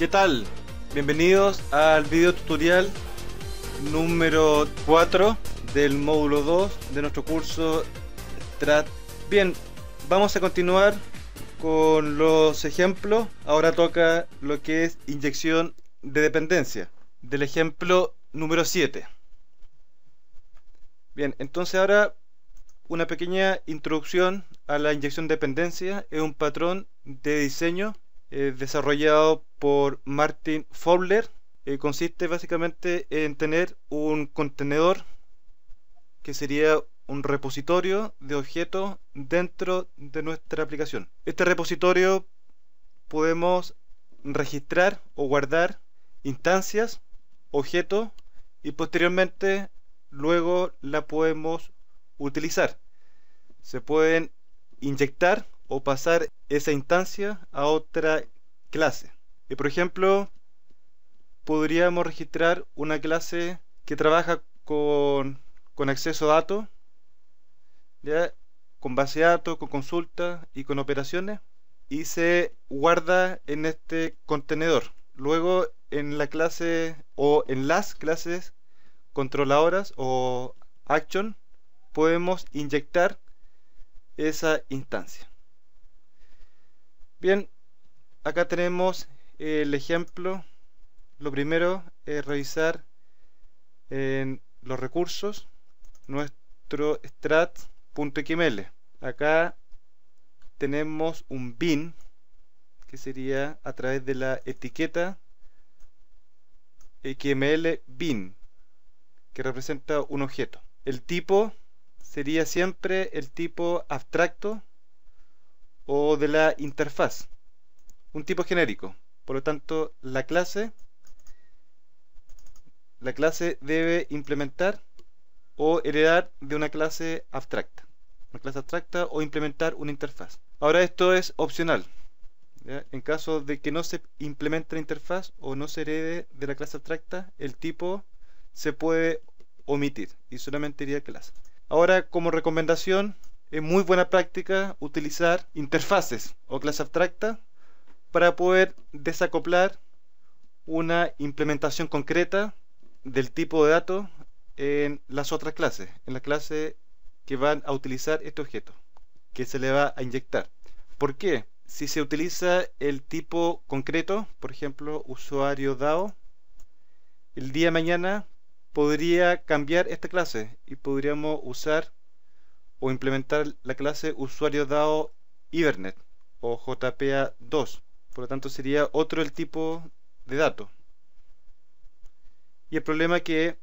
¿Qué tal? Bienvenidos al video tutorial número 4 del módulo 2 de nuestro curso Strat. Bien, vamos a continuar con los ejemplos. Ahora toca lo que es inyección de dependencia del ejemplo número 7. Bien, entonces ahora una pequeña introducción a la inyección de dependencia. Es un patrón de diseño eh, desarrollado por Martin Fowler. Eh, consiste básicamente en tener un contenedor que sería un repositorio de objetos dentro de nuestra aplicación. Este repositorio podemos registrar o guardar instancias, objetos y posteriormente luego la podemos utilizar. Se pueden inyectar o pasar esa instancia a otra clase. Y por ejemplo, podríamos registrar una clase que trabaja con, acceso a datos, ¿ya? con base de datos, con consulta y con operaciones, y se guarda en este contenedor. Luego en la clase o en las clases controladoras o action podemos inyectar esa instancia. Bien, acá tenemos el ejemplo. Lo primero es revisar en eh, los recursos nuestro strat.xml. Acá tenemos un bin que sería a través de la etiqueta XML bin que representa un objeto. El tipo sería siempre el tipo abstracto o de la interfaz. Un tipo genérico. Por lo tanto, la clase la clase debe implementar o heredar de una clase abstracta. Una clase abstracta o implementar una interfaz. Ahora esto es opcional. En caso de que no se implemente la interfaz o no se herede de la clase abstracta, el tipo se puede omitir y solamente iría clase. Ahora como recomendación es muy buena práctica utilizar interfaces o clase abstracta para poder desacoplar una implementación concreta del tipo de datos en las otras clases, en la clase que van a utilizar este objeto, que se le va a inyectar. ¿Por qué? Si se utiliza el tipo concreto, por ejemplo, usuario DAO, el día de mañana podría cambiar esta clase y podríamos usar o implementar la clase usuario dado Ibernet o JPA2. Por lo tanto, sería otro el tipo de dato. Y el problema es que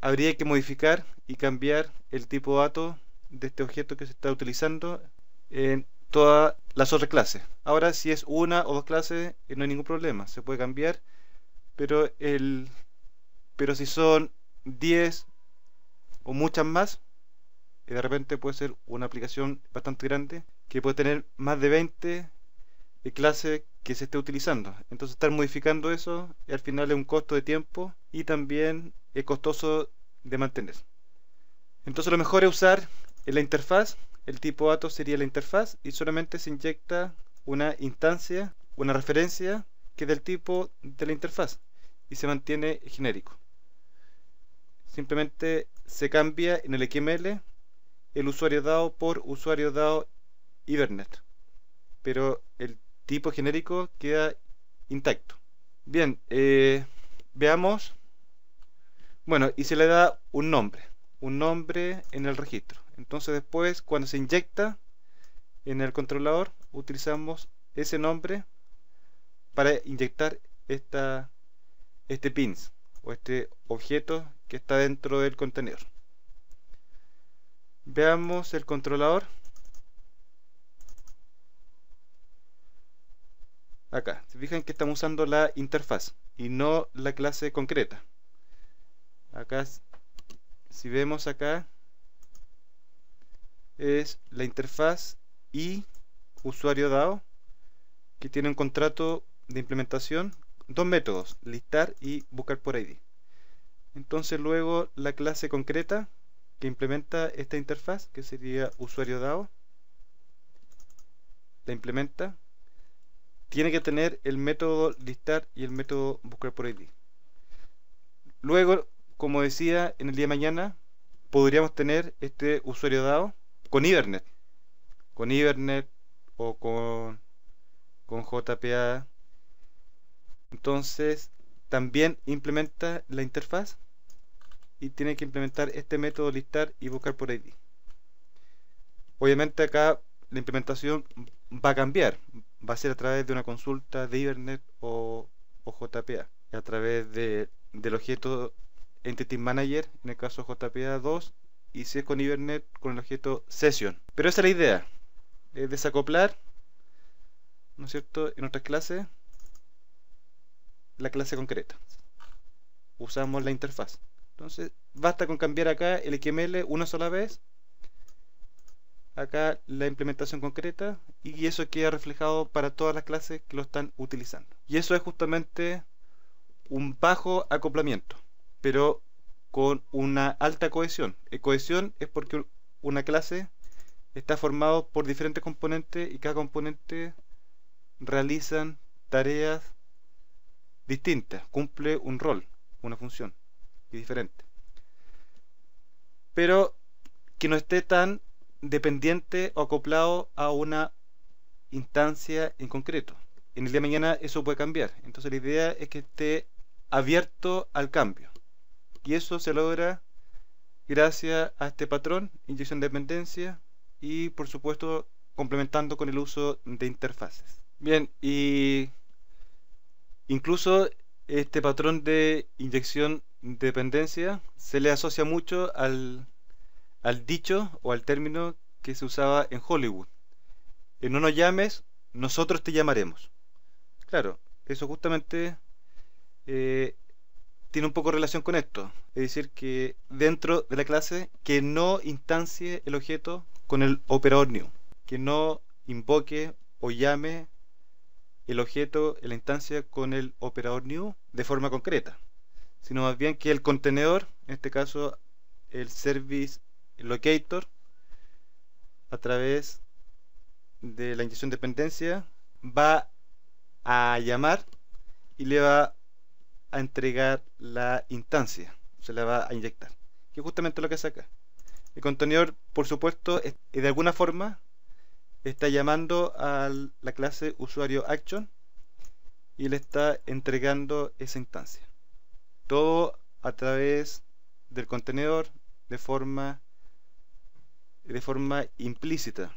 habría que modificar y cambiar el tipo de dato de este objeto que se está utilizando en todas las otras clases. Ahora, si es una o dos clases, eh, no hay ningún problema, se puede cambiar, pero, el, pero si son 10 o muchas más, de repente puede ser una aplicación bastante grande que puede tener más de 20 eh, clases que se esté utilizando. Entonces estar modificando eso eh, al final es un costo de tiempo y también es costoso de mantener. Entonces lo mejor es usar la interfaz, el tipo datos sería la interfaz y solamente se inyecta una instancia, una referencia que es del tipo de la interfaz y se mantiene genérico. Simplemente se cambia en el XML el usuario dado por usuario dado Ibernet. Pero el tipo genérico queda intacto. Bien, eh, veamos. Bueno, y se le da un nombre. Un nombre en el registro. Entonces después, cuando se inyecta en el controlador, utilizamos ese nombre para inyectar esta, este pins o este objeto que está dentro del contenedor. Veamos el controlador. Acá, se fijan que estamos usando la interfaz y no la clase concreta. Acá, si vemos acá, es la interfaz y usuario DAO que tiene un contrato de implementación, dos métodos, listar y buscar por ID. Entonces luego la clase concreta implementa esta interfaz, que sería usuario DAO, la implementa, tiene que tener el método listar y el método buscar por ID. Luego, como decía, en el día de mañana podríamos tener este usuario DAO con Ibernet, con Ibernet o con, con JPA. Entonces, también implementa la interfaz y tiene que implementar este método listar y buscar por ID. Obviamente acá la implementación va a cambiar, va a ser a través de una consulta de Ibernet o, JPA, a través del objeto Entity Manager, en el caso JPA 2, y si es con Ibernet, con el objeto Session. Pero esa es la idea, es desacoplar, ¿no es cierto?, en otras clases, la clase concreta. Usamos la interfaz entonces basta con cambiar acá el XML una sola vez acá la implementación concreta y eso queda reflejado para todas las clases que lo están utilizando y eso es justamente un bajo acoplamiento pero con una alta cohesión y eh, cohesión es porque una clase está formado por diferentes componentes y cada componente realizan tareas distintas, cumple un rol, una función diferente. Pero que no esté tan dependiente o acoplado a una instancia en concreto. En el día de mañana eso puede cambiar. Entonces la idea es que esté abierto al cambio. Y eso se logra gracias a este patrón, inyección de dependencia y por supuesto complementando con el uso de interfaces. Bien, y incluso este patrón de inyección se le asocia mucho al, al dicho o al término que se usaba en Hollywood. que no nos llames, nosotros te llamaremos. Claro, eso justamente eh, tiene un poco relación con esto. Es decir, que dentro de la clase que no instancie el objeto con el operador new, que no invoque o llame el objeto en la instancia con el operador new de forma concreta sino más bien que el contenedor, en este caso el service locator, a través de la inyección dependencia, va a llamar y le va a entregar la instancia, se la va a inyectar, que es justamente lo que saca. El contenedor, por supuesto, eh, de alguna forma está llamando a la clase usuario action y le está entregando esa instancia todo a través del contenedor de forma de forma implícita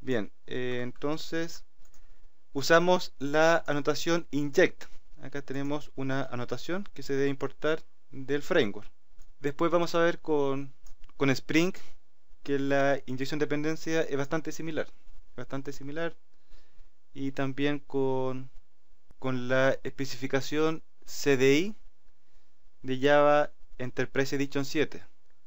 bien eh, entonces usamos la anotación inject acá tenemos una anotación que se debe importar del framework después vamos a ver con, Spring que la inyección de dependencia es bastante similar bastante similar y también con, con la especificación CDI de Java Enterprise Edition 7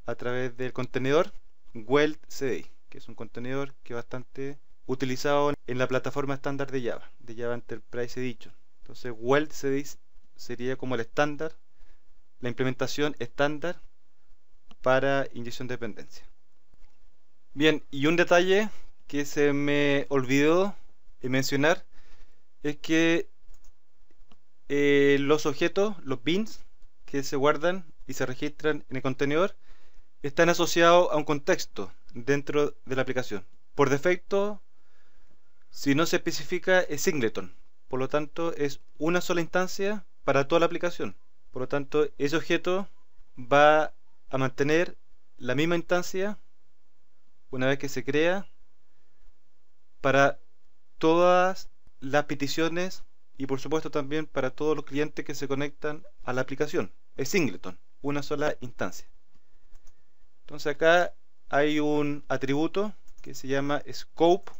a través del contenedor Weld CDI, que es un contenedor que bastante utilizado en la plataforma estándar de Java, de Java Enterprise Edition. Entonces Weld CDI sería como el estándar, la implementación estándar para inyección de dependencia. Bien, y un detalle que se me olvidó mencionar es que eh, los objetos, los bins, que se guardan y se registran en el contenedor, están asociados a un contexto dentro de la aplicación. Por defecto, si no se especifica, es singleton. Por lo tanto, es una sola instancia para toda la aplicación. Por lo tanto, ese objeto va a mantener la misma instancia una vez que se crea para todas las peticiones y por supuesto también para todos los clientes que se conectan a la aplicación. Es Singleton, una sola instancia. Entonces acá hay un atributo que se llama scope,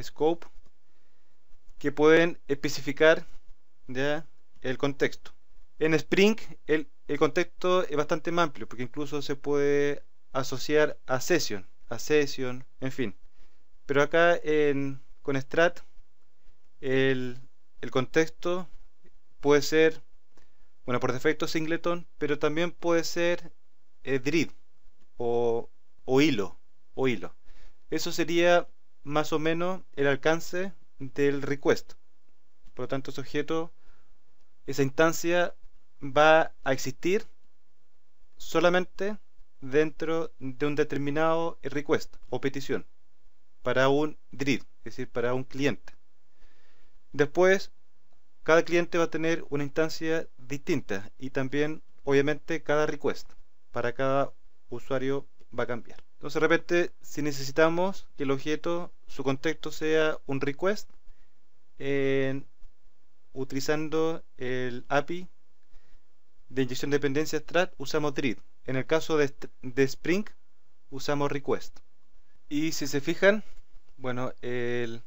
scope que pueden especificar ¿ya? el contexto. En Spring el, contexto es bastante amplio porque incluso se puede asociar a session, a session, en fin. Pero acá en, con Strat el, contexto puede ser, bueno, por defecto singleton, pero también puede ser eh, o, hilo, o hilo. Eso sería más o menos el alcance del request. Por lo tanto, ese objeto, esa instancia va a existir solamente dentro de un determinado request o petición para un DRIP, es decir, para un cliente. Después, cada cliente va a tener una instancia distinta y también, obviamente, cada request para cada usuario va a cambiar. Entonces, de repente, si necesitamos que el objeto, su contexto sea un request, utilizando el API de inyección de dependencias strat, usamos DRID. En el caso de, Spring, usamos request. Y si se fijan, bueno, el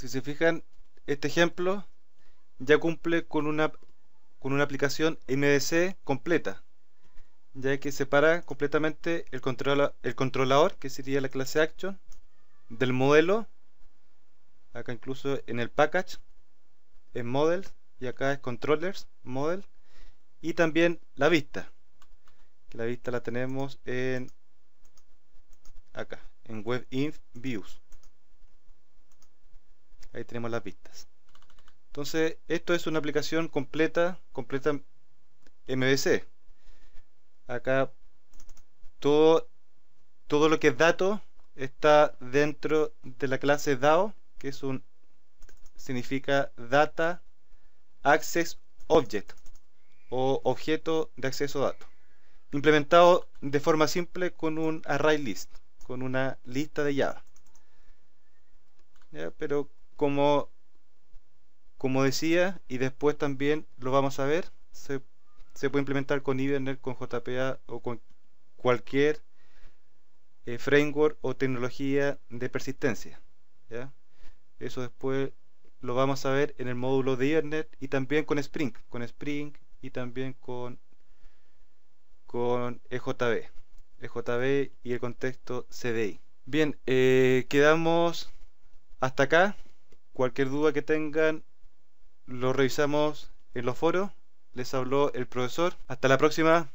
si se fijan, este ejemplo ya cumple con una, con una aplicación MDC completa, ya que separa completamente el, el controlador, que sería la clase action, del modelo, acá incluso en el package, en Models, y acá es controllers, model, y también la vista, la vista la tenemos en acá, en WebInf views ahí tenemos las vistas entonces esto es una aplicación completa completa MVC acá todo todo lo que es dato está dentro de la clase DAO que es un significa data access object o objeto de acceso a datos implementado de forma simple con un array list con una lista de Java pero como, como decía, y después también lo vamos a ver, se, puede implementar con Ibernet, con JPA o con cualquier eh, framework o tecnología de persistencia. Eso después lo vamos a ver en el módulo de Ibernet y también con Spring, con Spring y también con con EJB, EJB y el contexto CDI. Bien, eh, quedamos hasta acá. Cualquier duda que tengan, lo revisamos en los foros. Les habló el profesor. Hasta la próxima.